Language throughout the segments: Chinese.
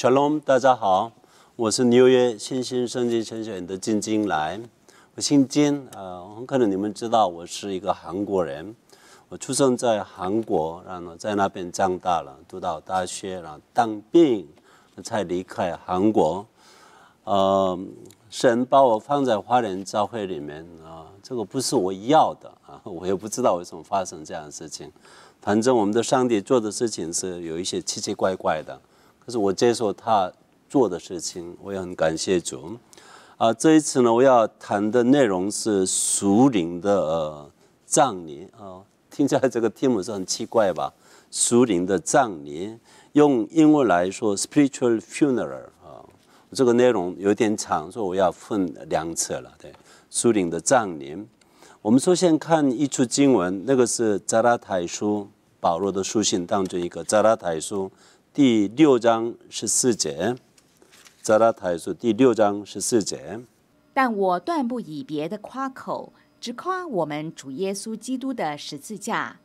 小龙，大家好，我是纽约新兴升级序员的金金来，我姓金啊，可能你们知道我是一个韩国人，我出生在韩国，然后在那边长大了，读到大学，然后当兵，才离开韩国。呃，神把我放在花莲教会里面啊，这个不是我要的啊，我也不知道为什么发生这样的事情，反正我们的上帝做的事情是有一些奇奇怪怪的。可是我接受他做的事情，我也很感谢主。啊，这一次呢，我要谈的内容是苏灵的呃葬礼啊，听起来这个题目是很奇怪吧？苏灵的葬礼，用英文来说，spiritual funeral 啊。这个内容有点长，所以我要分两次了。对，苏灵的葬礼，我们首先看一处经文，那个是扎拉台书，保罗的书信当中一个扎拉台书。第六章十四节，在那台书第六章十四节。但我断不以别的夸口，只夸我们主耶稣基督的十字架。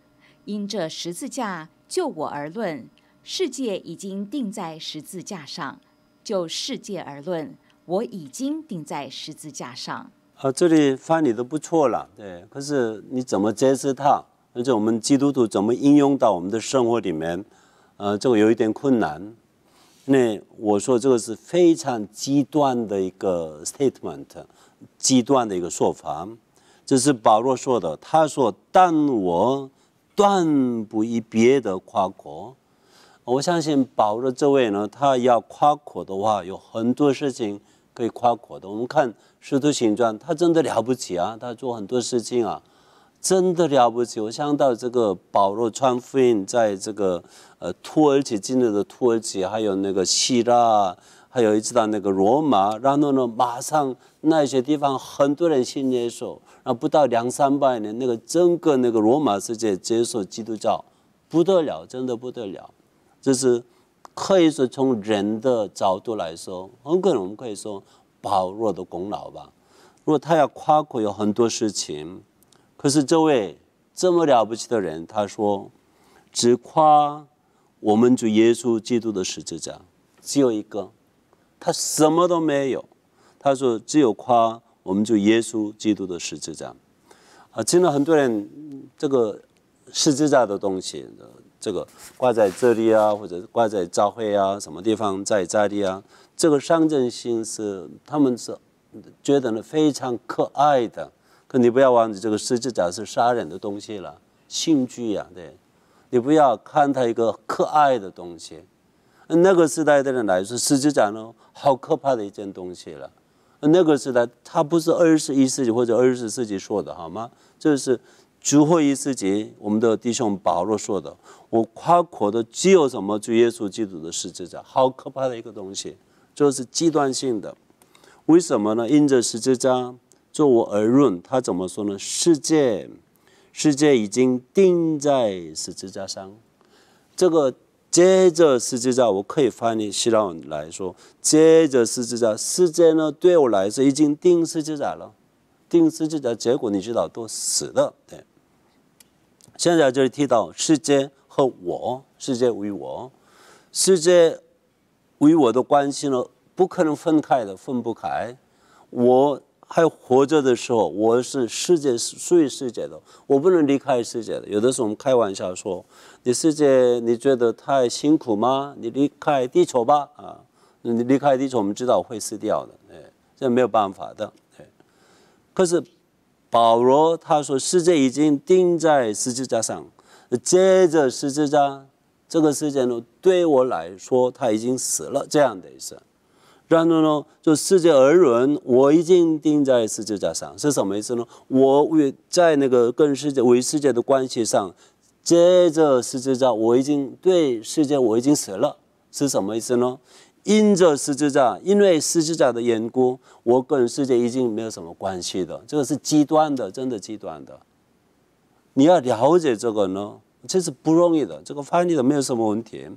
因这十字架，就我而论，世界已经定在十字架上；就世界而论，我已经定在十字架上。啊，这里翻译的不错了，对。可是你怎么解释它？而且我们基督徒怎么应用到我们的生活里面？呃，这个有一点困难。那我说这个是非常极端的一个 statement，极端的一个说法。这是保罗说的，他说：“但我断不以别的夸口。”我相信保罗这位呢，他要夸口的话，有很多事情可以夸口的。我们看《使徒行传》，他真的了不起啊，他做很多事情啊。真的了不起！我想到这个保罗传福音，在这个呃土耳其，今天的土耳其，还有那个希腊，还有一直到那个罗马，然后呢，马上那些地方很多人信耶稣，然后不到两三百年，那个整个那个罗马世界接受基督教，不得了，真的不得了。这是可以说从人的角度来说，很可能我们可以说保罗的功劳吧。如果他要夸口，有很多事情。可是这位这么了不起的人，他说，只夸我们主耶稣基督的十字架只有一个，他什么都没有。他说，只有夸我们主耶稣基督的十字架。啊，真的很多人，这个十字架的东西，这个挂在这里啊，或者挂在教会啊什么地方，在家里啊，这个象征性是他们是觉得呢非常可爱的。你不要忘记这个十字架是杀人的东西了，刑具呀，对，你不要看它一个可爱的东西，那个时代的人来说，十字架呢，好可怕的一件东西了。那个时代，它不是二十一世纪或者二十世纪说的好吗？这是主后一世纪，我们的弟兄保罗说的：“我夸口的只有什么？主耶稣基督的十字架，好可怕的一个东西，就是极端性的。为什么呢？因着十字架。”就我而论，他怎么说呢？世界，世界已经定在十字架上。这个接着十字架，我可以翻译希腊文来说，接着十字架。世界呢，对我来说已经定十字架了，定十字架结果你知道都死了。对，现在就是提到世界和我，世界与我，世界与我的关系呢，不可能分开的，分不开。我。还活着的时候，我是世界属于世界的，我不能离开世界的。有的时候我们开玩笑说：“你世界，你觉得太辛苦吗？你离开地球吧！”啊，你离开地球，我们知道会死掉的，哎，这没有办法的。哎，可是保罗他说：“世界已经钉在十字架上，接着十字架，这个世界呢，对我来说他已经死了。”这样的意思。然后呢，就世界而轮，我已经定在世界之上，是什么意思呢？我为在那个跟世界为世界的关系上，接着世界上，我已经对世界我已经死了，是什么意思呢？因着十字架，因为十字架的缘故，我跟世界已经没有什么关系的，这个是极端的，真的极端的。你要了解这个呢，这是不容易的。这个翻译的没有什么问题。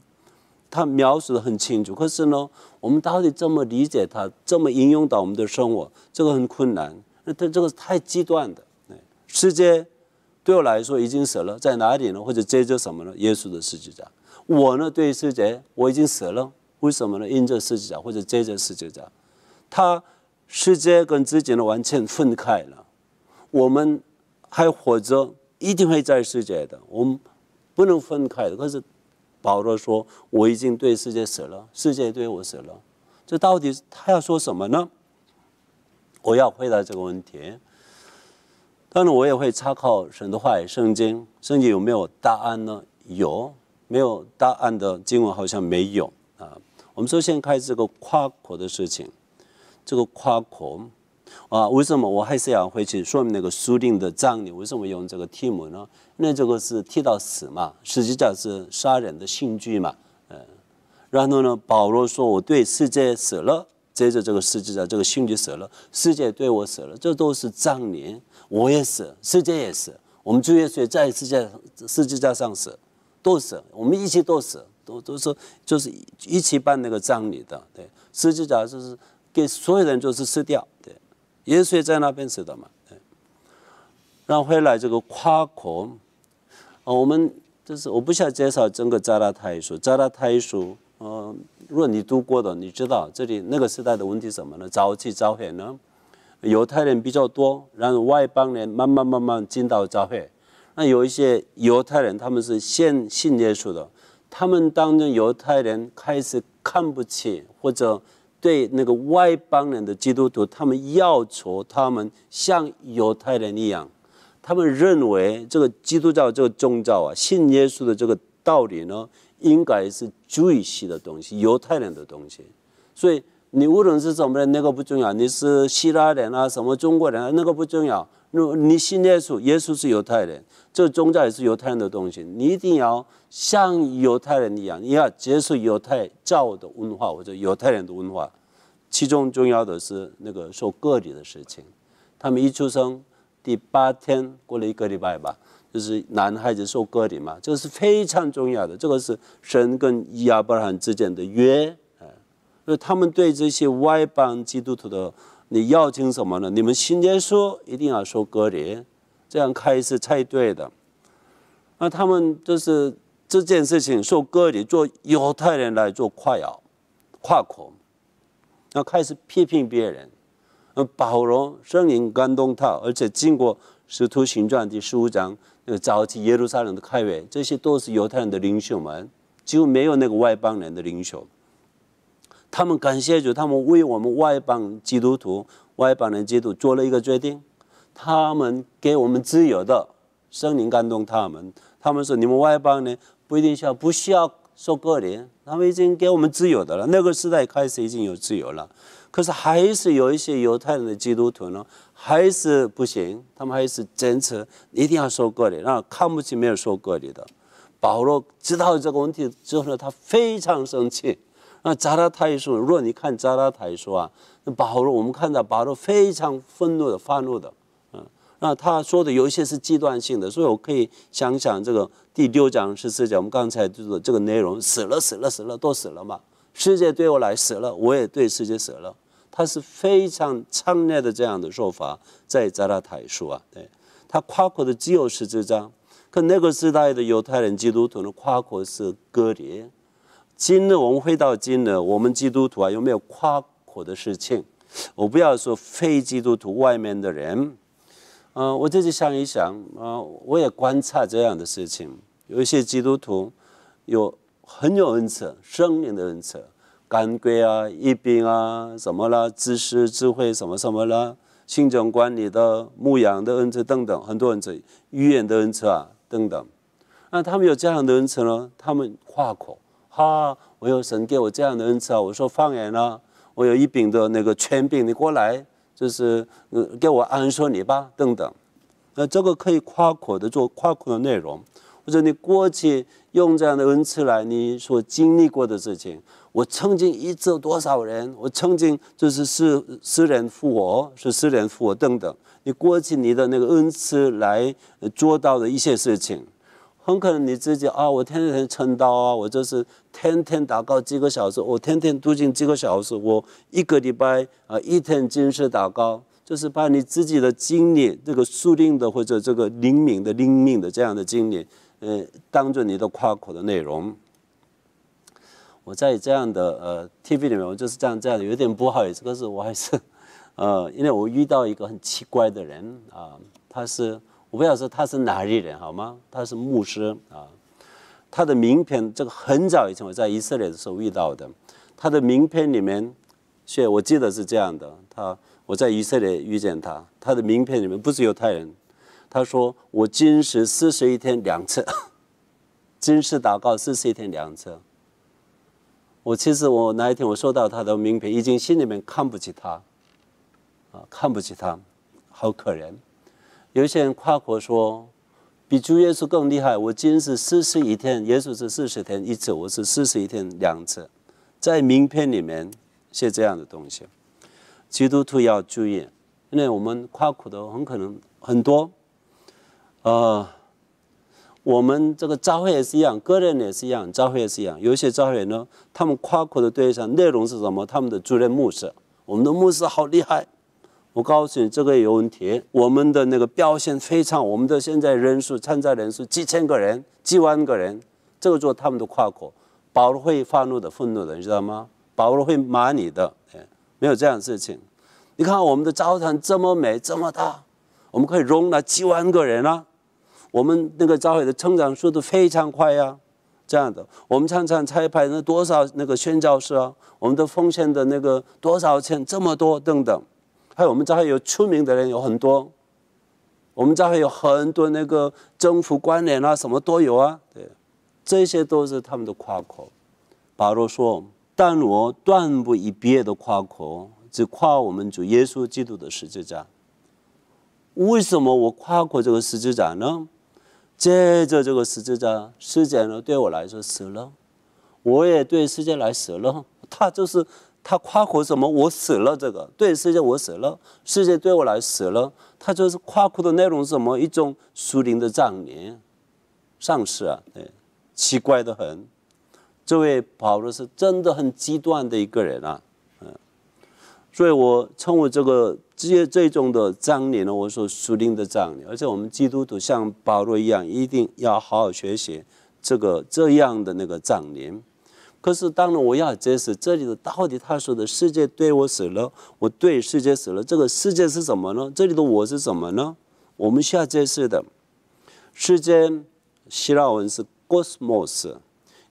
他描述得很清楚，可是呢，我们到底怎么理解他，怎么应用到我们的生活，这个很困难。那他这个太极端的，世界对我来说已经死了，在哪里呢？或者接着什么呢？耶稣的世界家，我呢对世界我已经死了，为什么呢？因着世界家或者接着世界家，他世界跟自己呢完全分开了。我们还活着，一定会在世界的，我们不能分开的。可是。保罗说：“我已经对世界死了，世界对我死了，这到底他要说什么呢？”我要回答这个问题。当然，我也会参考神的话语圣经，圣经有没有答案呢？有，没有答案的经文好像没有啊。我们首先看这个夸口的事情，这个夸口。啊，为什么我还是要回去说明那个苏定的葬礼？为什么用这个题目呢？那这个是提到死嘛？实际上，是杀人的刑具嘛？嗯。然后呢，保罗说：“我对世界死了。”接着，这个世界上，这个刑具死了。世界对我死了。这都是葬礼，我也死，世界也死。我们主耶稣在世界上，实际上上死，都死，我们一起都死，都都是就是一起办那个葬礼的。对，实际上就是给所有人就是死掉。对。耶稣在那边死的嘛，然后回来这个夸口，啊，我们就是我不想介绍整个加拉太书。加拉太书，呃，如果你读过的，你知道这里那个时代的问题什么呢？早期早会呢，犹太人比较多，然后外邦人慢慢慢慢进到教会。那有一些犹太人，他们是先信耶稣的，他们当中犹太人开始看不起或者。对那个外邦人的基督徒，他们要求他们像犹太人一样，他们认为这个基督教这个宗教啊，信耶稣的这个道理呢，应该是的东西，犹太人的东西。所以你无论是什么人，那个不重要；你是希腊人啊，什么中国人啊，那个不重要。你信耶稣，耶稣是犹太人，这个宗教也是犹太人的东西。你一定要像犹太人一样，你要接受犹太教的文化或者犹太人的文化。其中重要的是那个受隔离的事情。他们一出生第八天过了一个礼拜吧，就是男孩子受隔离嘛，这个是非常重要的。这个是神跟亚伯拉罕之间的约啊，所以他们对这些外邦基督徒的。你要请什么呢？你们新耶稣一定要说隔离，这样开是才对的。那他们就是这件事情说隔离，做犹太人来做夸耀、夸口，要开始批评别人。保罗、声音感动他，而且经过《使徒行传》第十五章那个早期耶路撒冷的开会，这些都是犹太人的领袖们，几乎没有那个外邦人的领袖。他们感谢主，他们为我们外邦基督徒、外邦人基督做了一个决定，他们给我们自由的，圣灵感动他们。他们说：“你们外邦人不一定需要，不需要受割礼。”他们已经给我们自由的了。那个时代开始已经有自由了，可是还是有一些犹太人的基督徒呢，还是不行，他们还是坚持一定要受割礼，然后看不起没有受割礼的。保罗知道这个问题之后呢，他非常生气。那扎拉泰说，如果你看扎拉泰说啊，保罗，我们看到保罗非常愤怒的发怒的，嗯，那他说的有一些是极端性的，所以我可以想想这个第六章十四节，我们刚才就是这个内容，死了死了死了，都死了嘛，世界对我来死了，我也对世界死了，他是非常强烈的这样的说法，在扎拉泰说啊，对，他夸口的只有十章，可那个时代的犹太人基督徒的夸口是割裂。今日我们回到今日，我们基督徒啊，有没有夸口的事情？我不要说非基督徒外面的人，啊，我自己想一想啊，我也观察这样的事情，有一些基督徒有很有恩赐，生命的恩赐，干归啊、疫病啊，什么啦，知识智慧什么什么啦，行政管理的、牧羊的恩赐等等，很多恩赐语言的恩赐啊等等，那他们有这样的恩赐呢，他们夸口。啊！我有神给我这样的恩赐啊！我说放眼了，我有一柄的那个权柄，你过来，就是给我安说你吧，等等。那这个可以夸口的做夸口的内容。或者你过去用这样的恩赐来，你所经历过的事情，我曾经医治多少人，我曾经就是是私人复活，是私人复活等等。你过去你的那个恩赐来做到的一些事情。很可能你自己啊，我天天撑刀啊，我就是天天祷告几个小时，我天天读经几个小时，我一个礼拜啊一天坚持祷告，就是把你自己的经历，这个宿命的或者这个灵敏的、灵敏的这样的经历，呃，当做你的夸口的内容。我在这样的呃 TV 里面，我就是这样这样的，有点不好意思，可是我还是，呃，因为我遇到一个很奇怪的人啊，他是。我不想说他是哪里人，好吗？他是牧师啊。他的名片，这个很早以前我在以色列的时候遇到的。他的名片里面，是我记得是这样的：他我在以色列遇见他，他的名片里面不是犹太人。他说我今时四十一天两次，今时祷告四十一天两次。我其实我那一天我收到他的名片，已经心里面看不起他，啊，看不起他，好可怜。有些人夸口说比主耶稣更厉害。我今日四十一天，耶稣是四十天一次，我是四十一天两次。在名片里面写这样的东西，基督徒要注意，因为我们夸口的很可能很多。呃，我们这个教会也是一样，个人也是一样，教会也是一样。有些教会呢，他们夸口的对象内容是什么？他们的主任牧师，我们的牧师好厉害。我告诉你，这个有问题。我们的那个表现非常，我们的现在人数、参加人数几千个人、几万个人，这个做他们都跨国，保罗会发怒的，愤怒的，你知道吗？保罗会骂你的，哎，没有这样的事情。你看我们的教堂这么美，这么大，我们可以容纳几万个人啊。我们那个教会的成长速度非常快呀，这样的。我们常常彩排那多少那个宣教士啊，我们的奉献的那个多少钱这么多等等。还我们家还有出名的人有很多，我们家还有很多那个政府官员啊，什么都有啊。对，这些都是他们的夸口。保罗说：“但我断不以别的夸口，只夸我们主耶稣基督的十字架。”为什么我夸口这个十字架呢？借着这个十字架，世界呢对我来说死了，我也对世界来死了。他就是。他夸口什么？我死了这个，对世界我死了，世界对我来死了。他就是夸口的内容什么？一种属灵的葬礼，上事啊，对，奇怪的很。这位保罗是真的很极端的一个人啊，嗯。所以我称为这个这些这种的葬礼呢，我说属灵的葬礼。而且我们基督徒像保罗一样，一定要好好学习这个这样的那个葬礼。可是，当然我要解释，这里的到底他说的世界对我死了，我对世界死了。这个世界是什么呢？这里的我是什么呢？我们要解释的。世界，希腊文是 cosmos，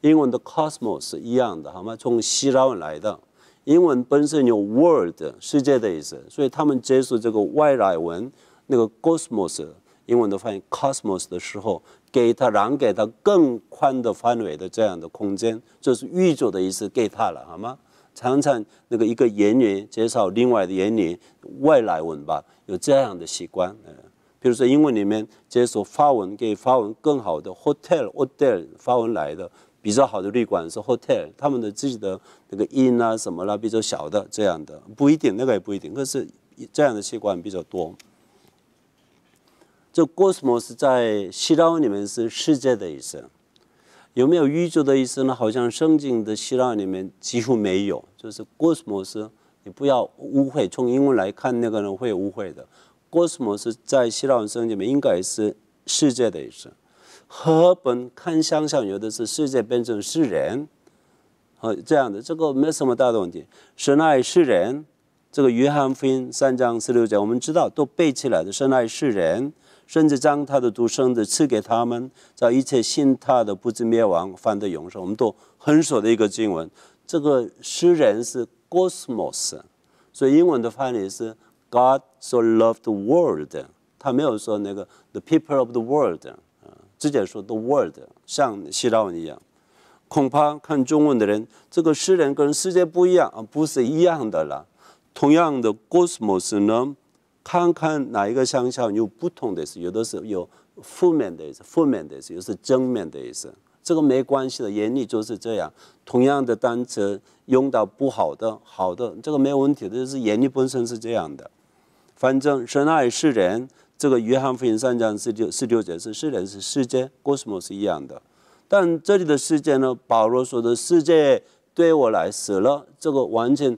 英文的 cosmos 一样的，好吗？从希腊文来的。英文本身有 world 世界的意思，所以他们接触这个外来文那个 cosmos，英文的翻译 cosmos 的时候。给他让给他更宽的范围的这样的空间，就是预祝的意思，给他了，好吗？常常那个一个演员介绍另外的演员，外来文吧，有这样的习惯。嗯，比如说英文里面接受发文给发文更好的 hotel，hotel 发文来的比较好的旅馆是 hotel，他们的自己的那个音啊什么啦比较小的这样的不一定，那个也不一定，可是这样的习惯比较多。这 cosmos 在希腊里面是世界的意思，有没有宇宙的意思呢？好像圣经的希腊里面几乎没有。就是 cosmos，你不要误会。从英文来看，那个人会误会的。cosmos 在希腊圣经里面应该是世界的意思。和本看想象有的是世界变成是人，好这样的，这个没什么大的问题。神爱世人，这个约翰福音三章十六节，我们知道都背起来的神爱世人。甚至将他的独生子赐给他们，在一切信他的，不至灭亡，反得永生。我们都很熟的一个经文。这个诗人是 GOSMOS，所以英文的翻译是 God so loved the world。他没有说那个 the people of the world 啊，直接说 the world。像希腊文一样，恐怕看中文的人，这个诗人跟世界不一样啊，不是一样的啦。同样的 GOSMOS 呢？看看哪一个生肖有不同的意思，有的是有负面的意思，负面的意思，有的是正面的意思，这个没关系的，眼里就是这样。同样的单词用到不好的、好的，这个没有问题的，就是眼里本身是这样的。反正神爱世人，这个约翰福音三章四六四六节是世人是世界过什么是一样的。但这里的世界呢？保罗说的世界对我来说了，这个完全。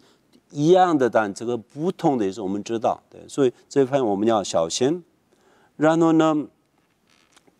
一样的，但这个不同的意思我们知道，对，所以这一方面我们要小心。然后呢，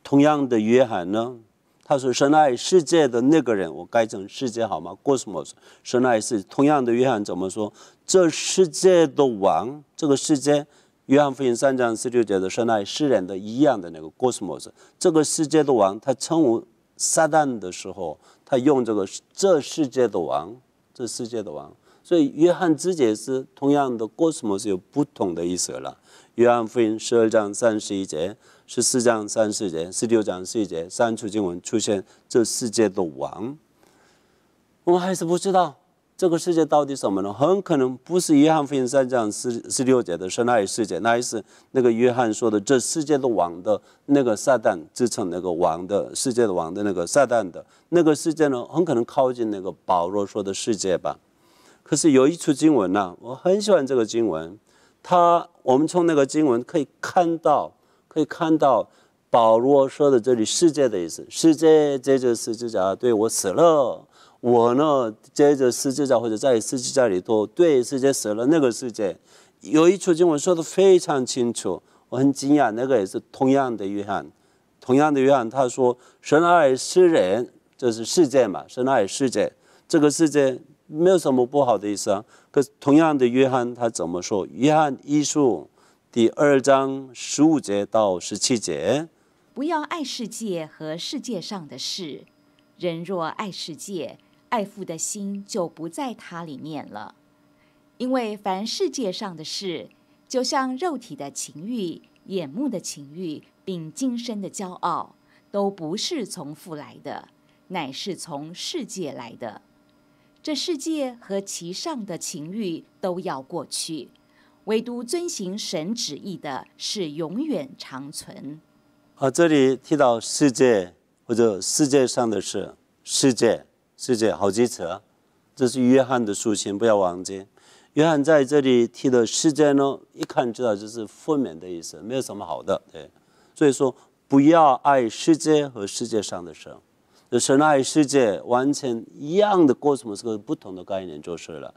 同样的约翰呢，他说深爱世界的那个人，我改成世界好吗？过什么深爱是同样的约翰怎么说？这世界的王，这个世界，约翰福音三章十六节的深爱世人的一样的那个过什么？这个世界的王，他称我撒旦的时候，他用这个这世界的王，这世界的王。所以，约翰之解是同样的，过什模式有不同的意思了？约翰福音十二章三十一节、十四章三十节、十六章四节，三处经文出现这世界的王，我们还是不知道这个世界到底什么呢？很可能不是约翰福音三章四十六节的，是那一世界？那一是那个约翰说的这世界的王的那个撒旦支撑那个王的世界的王的那个撒旦的那个世界呢？很可能靠近那个保罗说的世界吧。可是有一处经文呢，我很喜欢这个经文。他，我们从那个经文可以看到，可以看到保罗说的这里世界的意思。世界这就是字架，对我死了。我呢，接着世界上或者在世界架里头，对世界死了。那个世界有一处经文说的非常清楚，我很惊讶，那个也是同样的约翰，同样的约翰他说神爱世人，就是世界嘛，神爱世界，这个世界。没有什么不好的意思啊。可同样的，约翰他怎么说？约翰一书第二章十五节到十七节：“不要爱世界和世界上的事。人若爱世界，爱父的心就不在他里面了。因为凡世界上的事，就像肉体的情欲、眼目的情欲，并今生的骄傲，都不是从父来的，乃是从世界来的。”这世界和其上的情欲都要过去，唯独遵行神旨意的是永远长存。啊，这里提到世界或者世界上的事，世界，世界好几次，这是约翰的书信，不要忘记。约翰在这里提到世界呢，一看知道就是负面的意思，没有什么好的，对。所以说，不要爱世界和世界上的事。就是爱世界，完全一样的过程是个不同的概念就是了。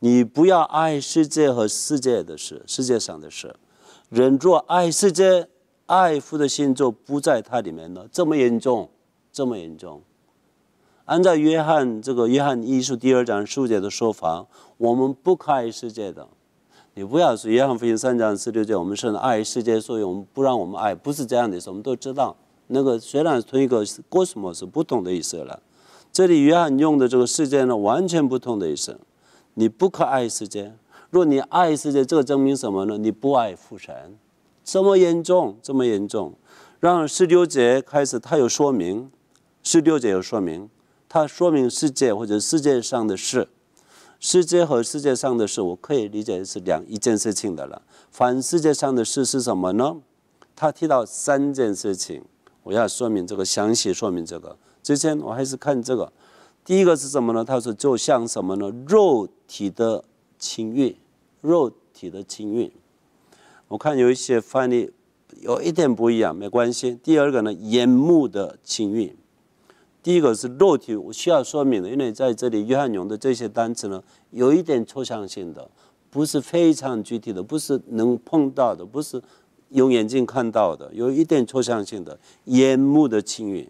你不要爱世界和世界的事，世界上的事。人若爱世界，爱父的心就不在它里面了。这么严重，这么严重。按照约翰这个约翰一书第二章书节的说法，我们不爱世界的。你不要说约翰福音三章四六节，我们是爱世界，所以我们不让我们爱，不是这样的，我们都知道。那个虽然从一个过去模式不同的意思了，这里约翰用的这个世界呢，完全不同的意思。你不可爱世界，若你爱世界，这个证明什么呢？你不爱父神，这么严重，这么严重。让十六节开始，它有说明，十六节有说明，它说明世界或者世界上的事，世界和世界上的事，我可以理解是两一件事情的了。反世界上的事是什么呢？他提到三件事情。我要说明这个，详细说明这个。之前我还是看这个，第一个是什么呢？他说就像什么呢？肉体的情欲，肉体的情欲。我看有一些翻译有一点不一样，没关系。第二个呢，眼目的情欲。第一个是肉体，我需要说明的，因为在这里约翰用的这些单词呢，有一点抽象性的，不是非常具体的，不是能碰到的，不是。用眼睛看到的，有一点抽象性的眼目的情欲；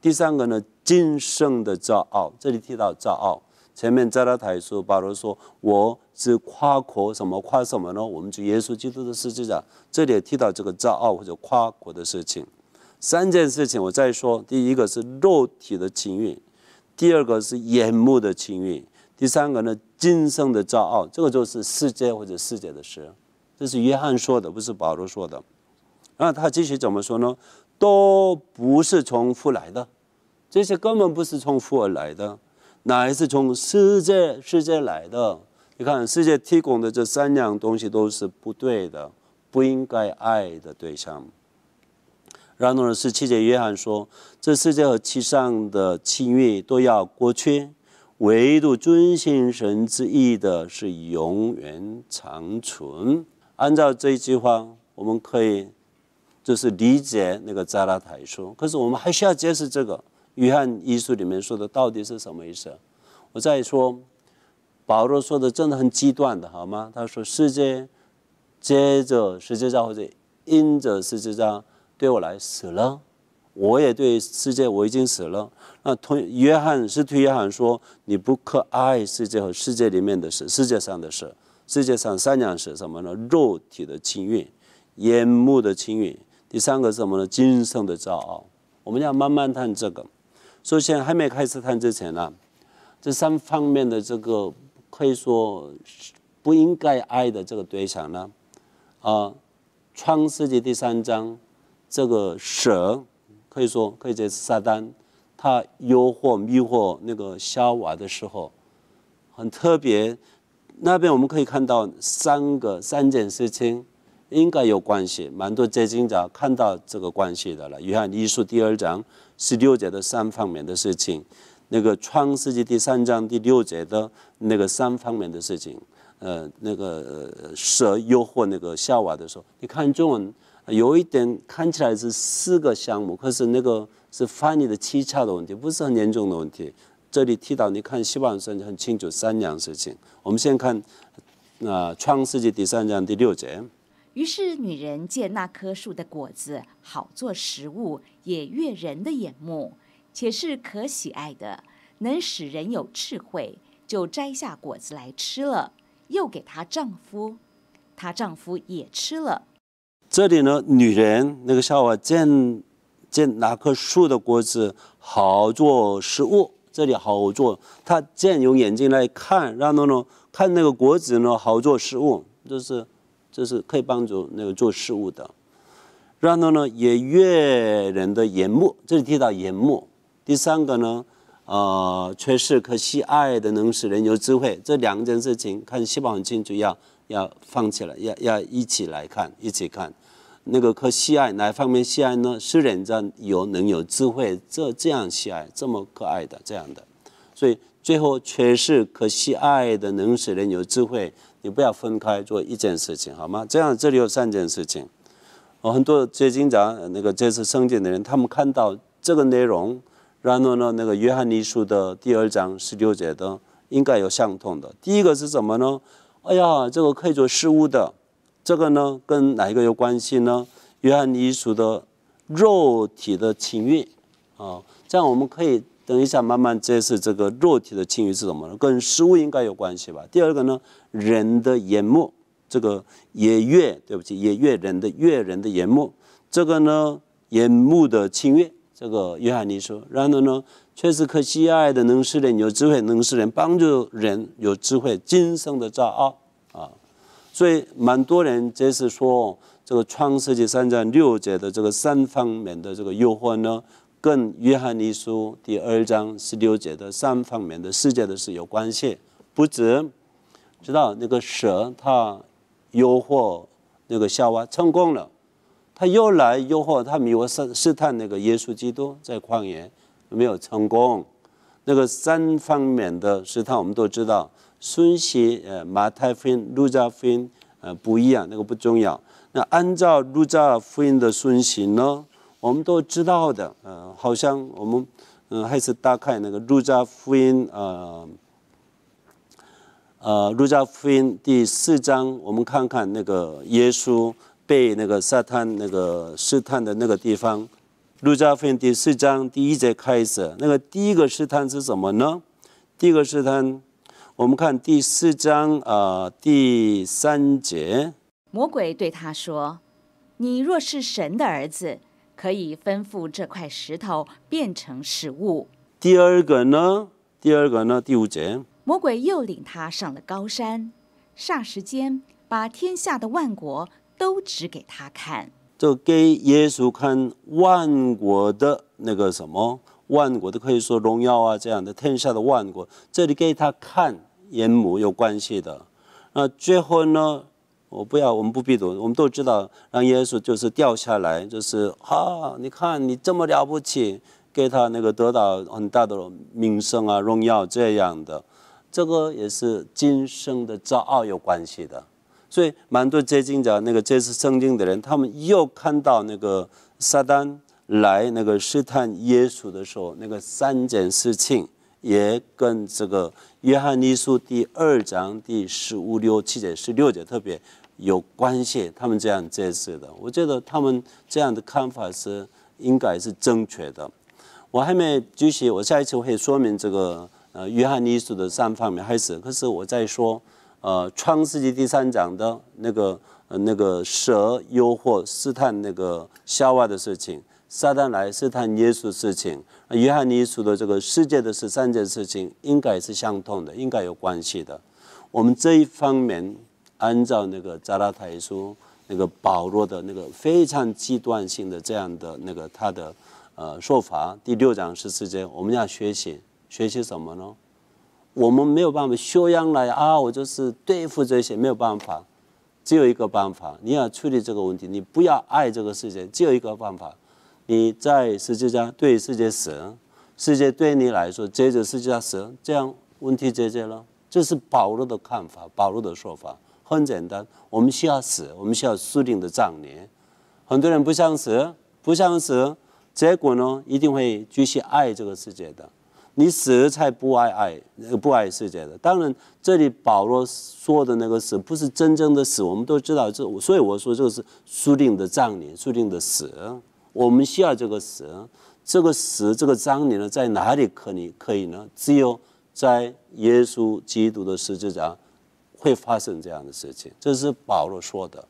第三个呢，今生的骄傲。这里提到骄傲，前面在拉台书保罗说：“我是夸口什么夸什么呢？”我们就耶稣基督的十字架，这里提到这个骄傲或者夸口的事情。三件事情我再说：第一个是肉体的情欲，第二个是眼目的情欲，第三个呢，今生的骄傲。这个就是世界或者世界的事。这是约翰说的，不是保罗说的。那他继续怎么说呢？都不是从父来的，这些根本不是从父而来的，哪一次从世界世界来的？你看，世界提供的这三样东西都是不对的，不应该爱的对象。然后十七节，约翰说，这世界和七上的情欲都要过去，唯独尊行神之意的是永远长存。按照这一句话，我们可以就是理解那个扎拉台说。可是我们还需要解释这个约翰一书里面说的到底是什么意思？我再说，保罗说的真的很极端的好吗？他说世界接着世界上或者因着世界上对我来死了，我也对世界我已经死了。那同约翰是推约翰说你不可爱世界和世界里面的事，世界上的事。世界上三样是什么呢？肉体的清运，眼目的清运，第三个是什么呢？精神的骄傲。我们要慢慢谈这个。首先，还没开始谈之前呢，这三方面的这个可以说不应该爱的这个对象呢，啊，创世纪第三章，这个蛇，可以说，可以说撒旦，他诱惑迷惑那个夏娃的时候，很特别。那边我们可以看到三个三件事情，应该有关系。蛮多接近者看到这个关系的了。约翰一书第二章十六节的三方面的事情，那个创世纪第三章第六节的那个三方面的事情，呃，那个蛇诱惑那个夏娃的时候，你看中文有一点看起来是四个项目，可是那个是翻译的蹊差的问题，不是很严重的问题。这里提到，你看希望来圣经很清楚三样事情。我们先看，那创世纪第三章第六节。于是女人见那棵树的果子好做食物，也悦人的眼目，且是可喜爱的，能使人有智慧，就摘下果子来吃了，又给她丈夫，她丈夫也吃了。这里呢，女人那个笑话见见那棵树的果子好做食物。这里好做，他这样用眼睛来看，然后呢，看那个果子呢，好做事物，就是，就是可以帮助那个做事物的，然后呢，也阅人的眼目，这里提到眼目。第三个呢，呃，确实可喜爱的，能使人有智慧。这两件事情看，细胞很清楚，要要放弃了，要要一起来看，一起看。那个可喜爱哪方面喜爱呢？是人有能有智慧，这这样喜爱，这么可爱的这样的，所以最后全是可喜爱的，能使人有智慧。你不要分开做一件事情，好吗？这样，这里有三件事情。哦，很多接近讲那个这次圣经的人，他们看到这个内容，然后呢，那个约翰尼书的第二章十六节的应该有相同的。第一个是什么呢？哎呀，这个可以做事物的。这个呢，跟哪一个有关系呢？约翰尼斯的肉体的情越，啊，这样我们可以等一下慢慢解释这个肉体的情越是什么呢？跟食物应该有关系吧。第二个呢，人的眼目，这个也越，对不起，也越人的越人的眼目，这个呢，眼目的清越，这个约翰尼说，然后呢，确实可喜爱的能使人有智慧能使人帮助人有智慧今生的造物。所以，蛮多人就是说，这个创世纪三章六节的这个三方面的这个诱惑呢，跟约翰一书第二章十六节的三方面的世界的是有关系。不止，知道那个蛇它诱惑那个夏娃成功了，他又来诱惑他，迷惑试试探那个耶稣基督在旷野没有成功。那个三方面的试探，我们都知道。顺序，呃，马太福音、路加福音，呃，不一样，那个不重要。那按照路加福音的顺序呢，我们都知道的，呃，好像我们，嗯，还是打开那个路加福音，呃呃，路加福音第四章，我们看看那个耶稣被那个撒旦那个试探的那个地方。路加福音第四章第一节开始，那个第一个试探是什么呢？第一个试探。我们看第四章啊第三节，魔鬼对他说：“你若是神的儿子，可以吩咐这块石头变成食物。”第二个呢？第二个呢？第五节，魔鬼又领他上了高山，霎时间把天下的万国都指给他看。就给耶稣看万国的那个什么？万国都可以说荣耀啊，这样的天下的万国，这里给他看颜母有关系的。那最后呢，我不要，我们不必读，我们都知道，让耶稣就是掉下来，就是啊，你看你这么了不起，给他那个得到很大的名声啊，荣耀这样的，这个也是今生的骄傲有关系的。所以，蛮多接近者，那个这次圣经的人，他们又看到那个撒旦。来那个试探耶稣的时候，那个三件事情也跟这个约翰一书第二章第十五六七节、十六节特别有关系。他们这样解释的，我觉得他们这样的看法是应该是正确的。我还没继续，我下一次会说明这个呃约翰一书的三方面开始，可是我在说呃创世纪第三章的那个那个蛇诱惑试探那个夏娃的事情。撒旦来试探耶稣事情，约翰耶稣的这个世界的十三件事情，应该是相通的，应该有关系的。我们这一方面按照那个扎拉台书，那个保罗的那个非常极端性的这样的那个他的呃说法，第六章十四节，我们要学习学习什么呢？我们没有办法修养来啊，我就是对付这些，没有办法，只有一个办法，你要处理这个问题，你不要爱这个世界，只有一个办法。你在世界上对世界死，世界对你来说接着世界上死，这样问题解决了。这是保罗的看法，保罗的说法很简单：我们需要死，我们需要注定的葬礼。很多人不想死，不想死，结果呢一定会继续爱这个世界的。你死了才不爱爱，不爱世界的。当然，这里保罗说的那个死不是真正的死，我们都知道这，所以我说这个是注定的葬礼，注定的死。我们需要这个十，这个十，这个张理呢，在哪里可以可以呢？只有在耶稣基督的十字架会发生这样的事情，这是保罗说的。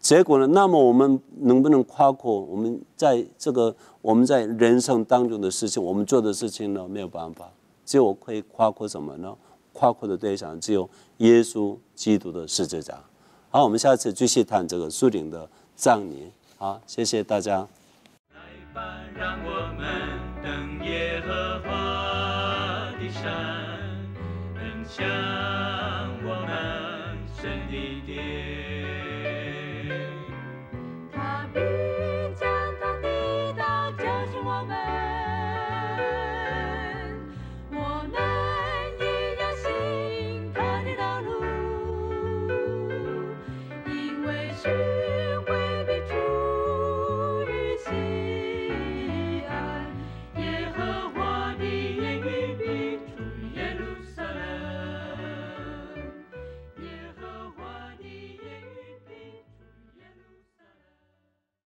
结果呢？那么我们能不能夸过我们在这个我们在人生当中的事情，我们做的事情呢？没有办法，只有可以夸过什么呢？夸过的对象只有耶稣基督的十字架。好，我们下次继续谈这个苏林的葬礼。好，谢谢大家。来吧，让我们等耶和华的山，下。